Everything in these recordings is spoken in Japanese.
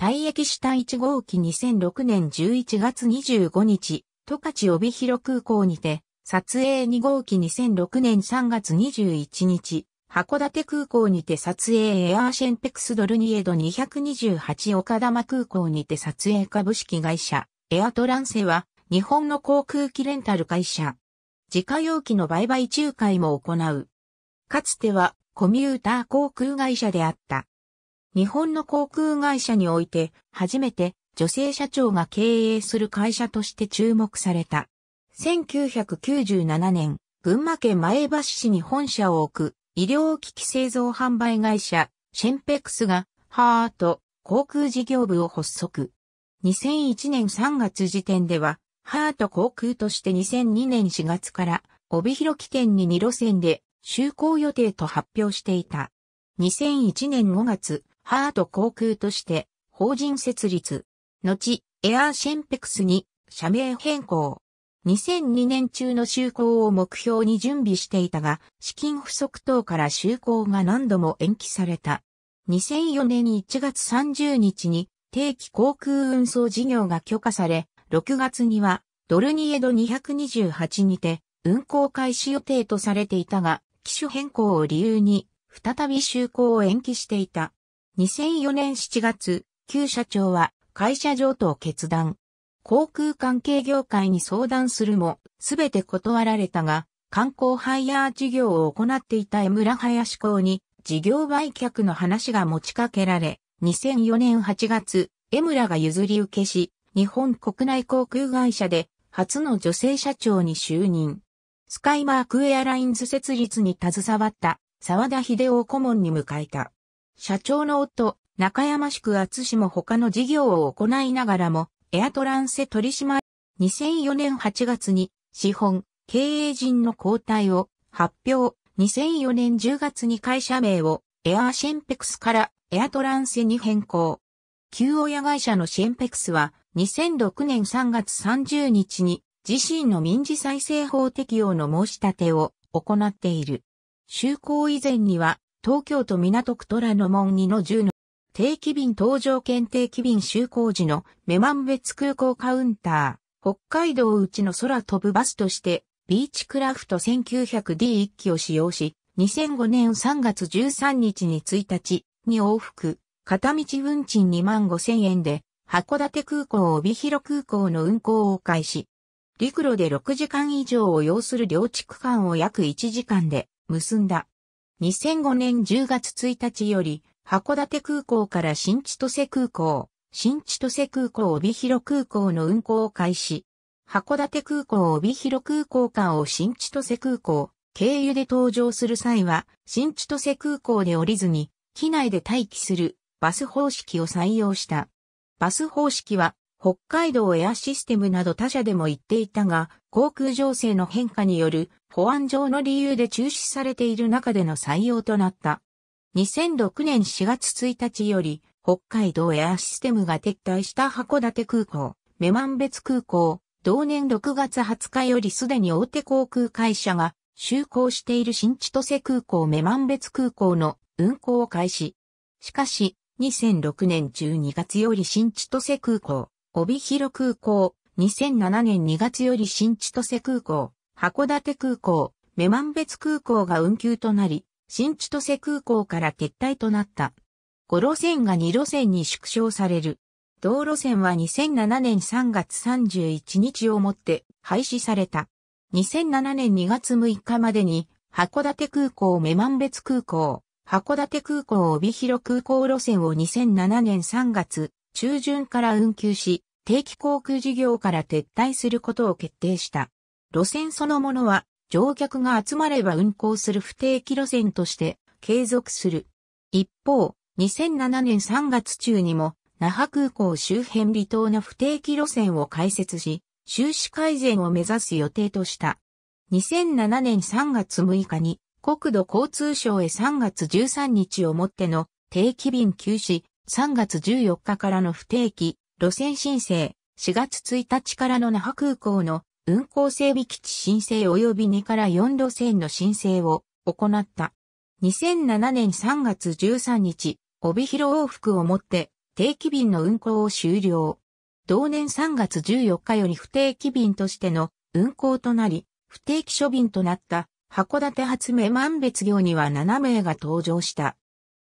退役した1号機2006年11月25日、十勝帯広空港にて、撮影2号機2006年3月21日、函館空港にて撮影エアーシェンペクスドルニエド228岡玉空港にて撮影株式会社エアトランセは日本の航空機レンタル会社。自家用機の売買仲介も行う。かつてはコミューター航空会社であった。日本の航空会社において初めて女性社長が経営する会社として注目された。1997年、群馬県前橋市に本社を置く医療機器製造販売会社シェンペックスがハート航空事業部を発足。2001年3月時点ではハート航空として2002年4月から帯広起点に2路線で就航予定と発表していた。2001年5月、ハート航空として法人設立。後、エアーシェンペクスに社名変更。2002年中の就航を目標に準備していたが、資金不足等から就航が何度も延期された。2004年1月30日に定期航空運送事業が許可され、6月にはドルニエド228にて運航開始予定とされていたが、機種変更を理由に再び就航を延期していた。2004年7月、旧社長は会社上等決断。航空関係業界に相談するも、すべて断られたが、観光ハイヤー事業を行っていた江村林校に事業売却の話が持ちかけられ、2004年8月、江村が譲り受けし、日本国内航空会社で初の女性社長に就任。スカイマークエアラインズ設立に携わった沢田秀夫顧問に迎えた。社長の夫、中山宿厚氏も他の事業を行いながらも、エアトランセ取締、2004年8月に、資本、経営陣の交代を発表、2004年10月に会社名を、エアーシェンペクスからエアトランセに変更。旧親会社のシェンペクスは、2006年3月30日に、自身の民事再生法適用の申し立てを行っている。就航以前には東京都港区虎ノ門2の10の定期便搭乗券定期便就航時の目満別空港カウンター、北海道内の空飛ぶバスとして、ビーチクラフト 1900D1 機を使用し、2005年3月13日に1日に往復、片道運賃2万5千円で、函館空港帯広空港の運航を開始。陸路で6時間以上を要する両地区間を約1時間で結んだ。2005年10月1日より、函館空港から新千歳空港、新千歳空港帯広空港の運航を開始。函館空港帯広空港間を新千歳空港、経由で搭乗する際は、新千歳空港で降りずに、機内で待機するバス方式を採用した。バス方式は北海道エアシステムなど他社でも言っていたが、航空情勢の変化による保安上の理由で中止されている中での採用となった。2006年4月1日より、北海道エアシステムが撤退した函館空港、女満別空港、同年6月20日よりすでに大手航空会社が就航している新千歳空港女満別空港の運航を開始。しかし、2006年12月より新千歳空港、帯広空港、2007年2月より新千歳空港、函館空港、マ満別空港が運休となり、新千歳空港から撤退となった。5路線が2路線に縮小される。道路線は2007年3月31日をもって廃止された。2007年2月6日までに、函館空港、マ満別空港、函館空港、帯広空港路線を2007年3月中旬から運休し、定期航空事業から撤退することを決定した。路線そのものは乗客が集まれば運行する不定期路線として継続する。一方、2007年3月中にも那覇空港周辺離島の不定期路線を開設し、収支改善を目指す予定とした。2007年3月6日に国土交通省へ3月13日をもっての定期便休止、3月14日からの不定期、路線申請、4月1日からの那覇空港の運航整備基地申請及び2から4路線の申請を行った。2007年3月13日、帯広往復をもって定期便の運航を終了。同年3月14日より不定期便としての運航となり、不定期処便となった函館発目満別業には7名が登場した。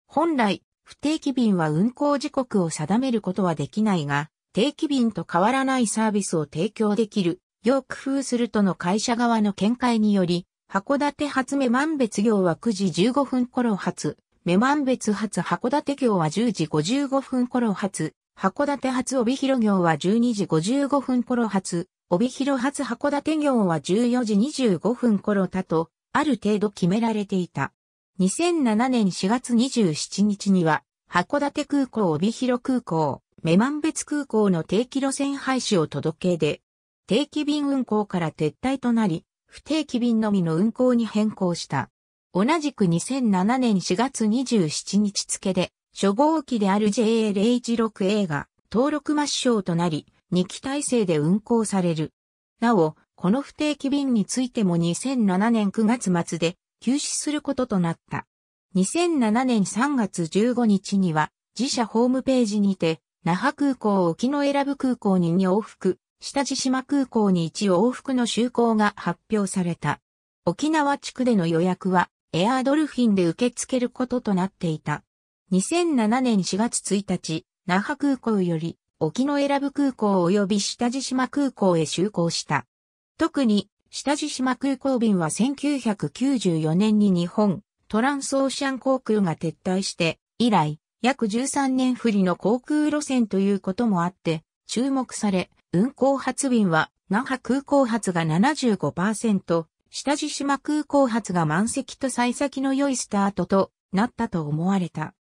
本来、不定期便は運行時刻を定めることはできないが、定期便と変わらないサービスを提供できる、よう工夫するとの会社側の見解により、函館発目満別業は9時15分頃発、目満別発函館業は10時55分頃発、函館発帯広業は12時55分頃発、帯広発函館業は14時25分頃たと、ある程度決められていた。2007年4月27日には、函館空港帯広空港、目満別空港の定期路線廃止を届けで、定期便運行から撤退となり、不定期便のみの運行に変更した。同じく2007年4月27日付で、初号機である JA016A が登録抹消となり、2機体制で運行される。なお、この不定期便についても2007年9月末で休止することとなった。2007年3月15日には、自社ホームページにて、那覇空港を沖永良部空港に2往復、下地島空港に1往復の就航が発表された。沖縄地区での予約は、エアードルフィンで受け付けることとなっていた。2007年4月1日、那覇空港より、沖永良部空港及び下地島空港へ就航した。特に、下地島空港便は1994年に日本、トランスオーシャン航空が撤退して、以来、約13年振りの航空路線ということもあって、注目され、運航発便は、那覇空港発が75%、下地島空港発が満席と幸先の良いスタートとなったと思われた。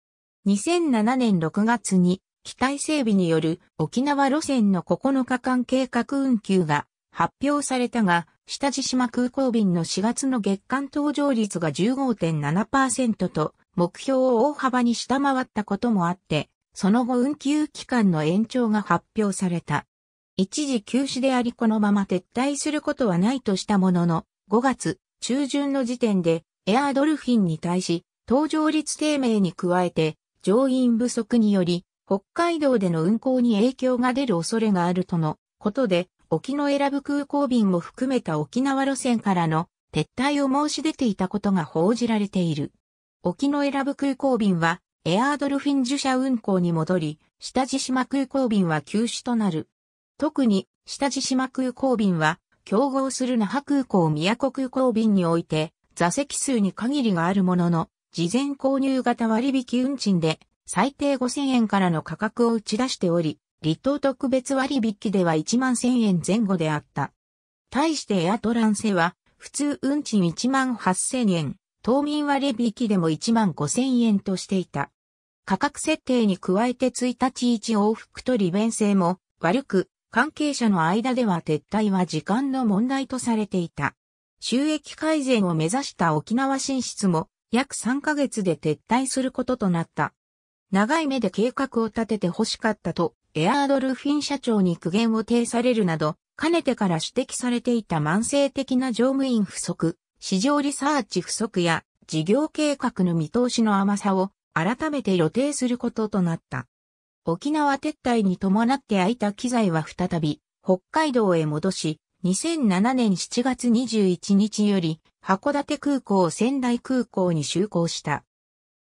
2007年6月に、機体整備による沖縄路線の9日間計画運休が発表されたが、下地島空港便の4月の月間搭乗率が15.7%と、目標を大幅に下回ったこともあって、その後運休期間の延長が発表された。一時休止でありこのまま撤退することはないとしたものの、5月中旬の時点でエアードルフィンに対し、搭乗率低迷に加えて、乗員不足により、北海道での運航に影響が出る恐れがあるとのことで、沖永良部空港便も含めた沖縄路線からの撤退を申し出ていたことが報じられている。沖永良部空港便はエアードルフィン受社運航に戻り、下地島空港便は休止となる。特に下地島空港便は競合する那覇空港宮古空港便において座席数に限りがあるものの、事前購入型割引運賃で最低5000円からの価格を打ち出しており、離島特別割引では1万1000円前後であった。対してエアトランセは、普通運賃1万8000円、島民割引でも1万5000円としていた。価格設定に加えて1日1往復と利便性も悪く、関係者の間では撤退は時間の問題とされていた。収益改善を目指した沖縄進出も約3ヶ月で撤退することとなった。長い目で計画を立てて欲しかったとエアードルフィン社長に苦言を呈されるなど、かねてから指摘されていた慢性的な乗務員不足、市場リサーチ不足や事業計画の見通しの甘さを改めて予定することとなった。沖縄撤退に伴って空いた機材は再び北海道へ戻し、2007年7月21日より函館空港を仙台空港に就航した。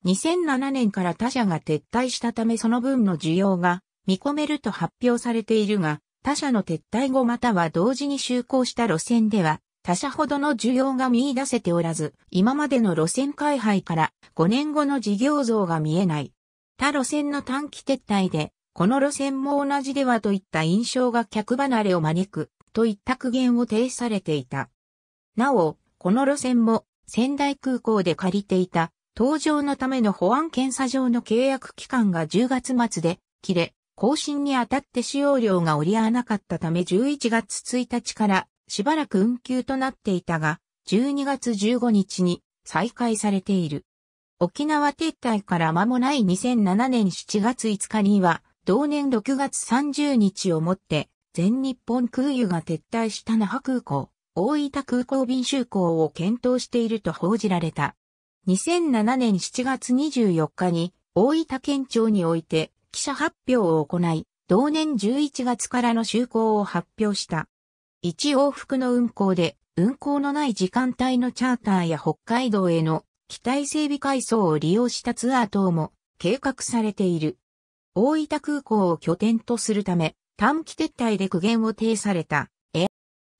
2007年から他社が撤退したためその分の需要が見込めると発表されているが、他社の撤退後または同時に就航した路線では、他社ほどの需要が見出せておらず、今までの路線開廃から5年後の事業像が見えない。他路線の短期撤退で、この路線も同じではといった印象が客離れを招く、といった苦言を呈されていた。なお、この路線も仙台空港で借りていた、搭乗のための保安検査場の契約期間が10月末で切れ、更新にあたって使用量が折り合わなかったため11月1日からしばらく運休となっていたが、12月15日に再開されている。沖縄撤退から間もない2007年7月5日には、同年6月30日をもって、全日本空輸が撤退した那覇空港、大分空港便就航を検討していると報じられた。2007年7月24日に、大分県庁において、記者発表を行い、同年11月からの就航を発表した。一往復の運航で、運航のない時間帯のチャーターや北海道への機体整備改装を利用したツアー等も計画されている。大分空港を拠点とするため、短期撤退で苦言を呈された。え、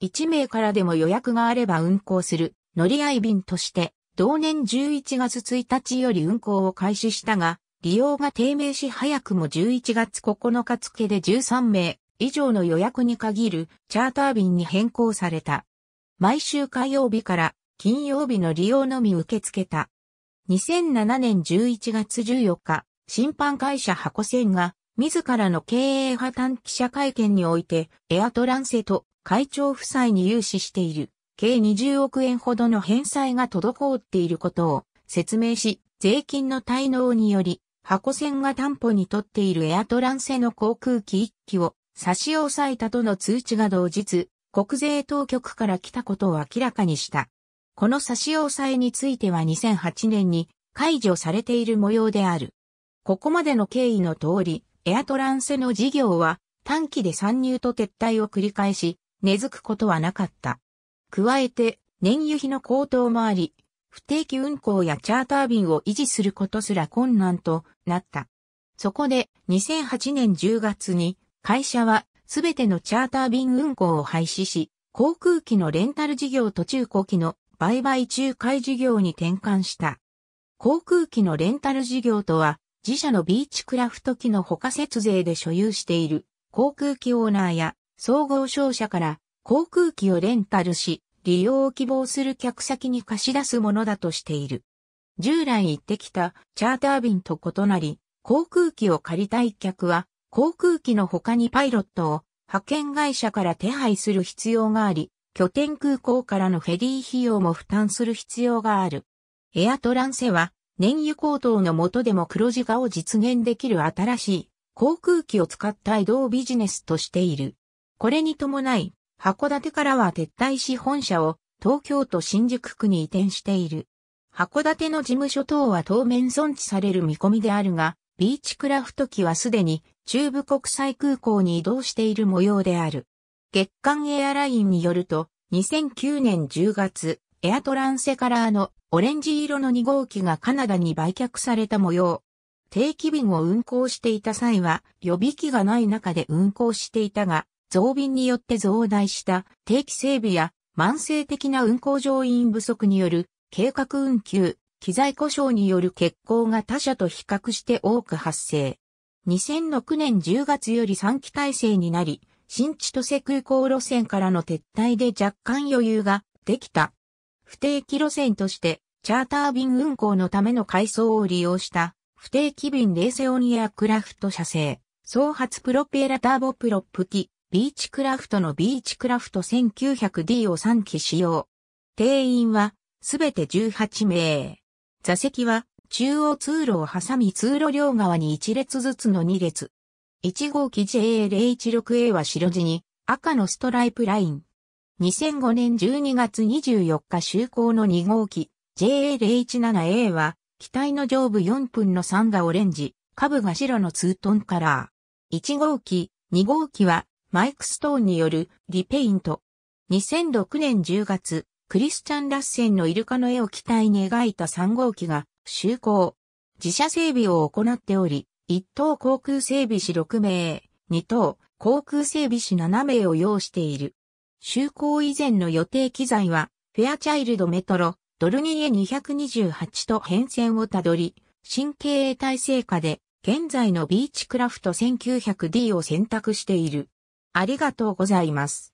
1名からでも予約があれば運航する乗り合い便として、同年11月1日より運航を開始したが、利用が低迷し早くも11月9日付で13名以上の予約に限るチャーター便に変更された。毎週火曜日から金曜日の利用のみ受け付けた。2007年11月14日、審判会社箱船が自らの経営破綻記者会見においてエアトランセと会長夫妻に融資している計20億円ほどの返済が滞っていることを説明し、税金の滞納により箱船が担保に取っているエアトランセの航空機1機を差し押さえたとの通知が同日、国税当局から来たことを明らかにした。この差し押さえについては2008年に解除されている模様である。ここまでの経緯の通り、エアトランセの事業は短期で参入と撤退を繰り返し、根付くことはなかった。加えて、燃油費の高騰もあり、不定期運行やチャーター便を維持することすら困難となった。そこで2008年10月に会社はすべてのチャーター便運行を廃止し、航空機のレンタル事業と中古機の売買仲介事業に転換した。航空機のレンタル事業とは、自社のビーチクラフト機の他節税で所有している航空機オーナーや総合商社から航空機をレンタルし、利用を希望する客先に貸し出すものだとしている。従来行ってきたチャーター便と異なり、航空機を借りたい客は、航空機の他にパイロットを派遣会社から手配する必要があり、拠点空港からのフェリー費用も負担する必要がある。エアトランセは、燃油高騰の下でも黒字化を実現できる新しい航空機を使った移動ビジネスとしている。これに伴い、函館からは撤退し本社を東京都新宿区に移転している。函館の事務所等は当面存置される見込みであるが、ビーチクラフト機はすでに中部国際空港に移動している模様である。月間エアラインによると、2009年10月、エアトランセカラーのオレンジ色の2号機がカナダに売却された模様。定期便を運行していた際は予備機がない中で運行していたが、増便によって増大した定期整備や慢性的な運行乗員不足による計画運休、機材故障による欠航が他社と比較して多く発生。2006年10月より3期体制になり、新千歳空港路線からの撤退で若干余裕ができた。不定期路線として、チャーター便運行のための改装を利用した、不定期便レーセオニアクラフト社製、総発プロペラターボプロップ機、ビーチクラフトのビーチクラフト 1900D を3機使用。定員はすべて18名。座席は中央通路を挟み通路両側に1列ずつの2列。1号機 JA016A は白地に赤のストライプライン。2005年12月24日就航の2号機 JA017A は機体の上部4分の3がオレンジ、下部が白のツートンカラー。1号機、2号機はマイク・ストーンによるリペイント。2006年10月、クリスチャン・ラッセンのイルカの絵を機体に描いた3号機が就航。自社整備を行っており、1等航空整備士6名、2等航空整備士7名を要している。就航以前の予定機材は、フェアチャイルドメトロ、ドルニエ228と変遷をたどり、新経営体制下で、現在のビーチクラフト 1900D を選択している。ありがとうございます。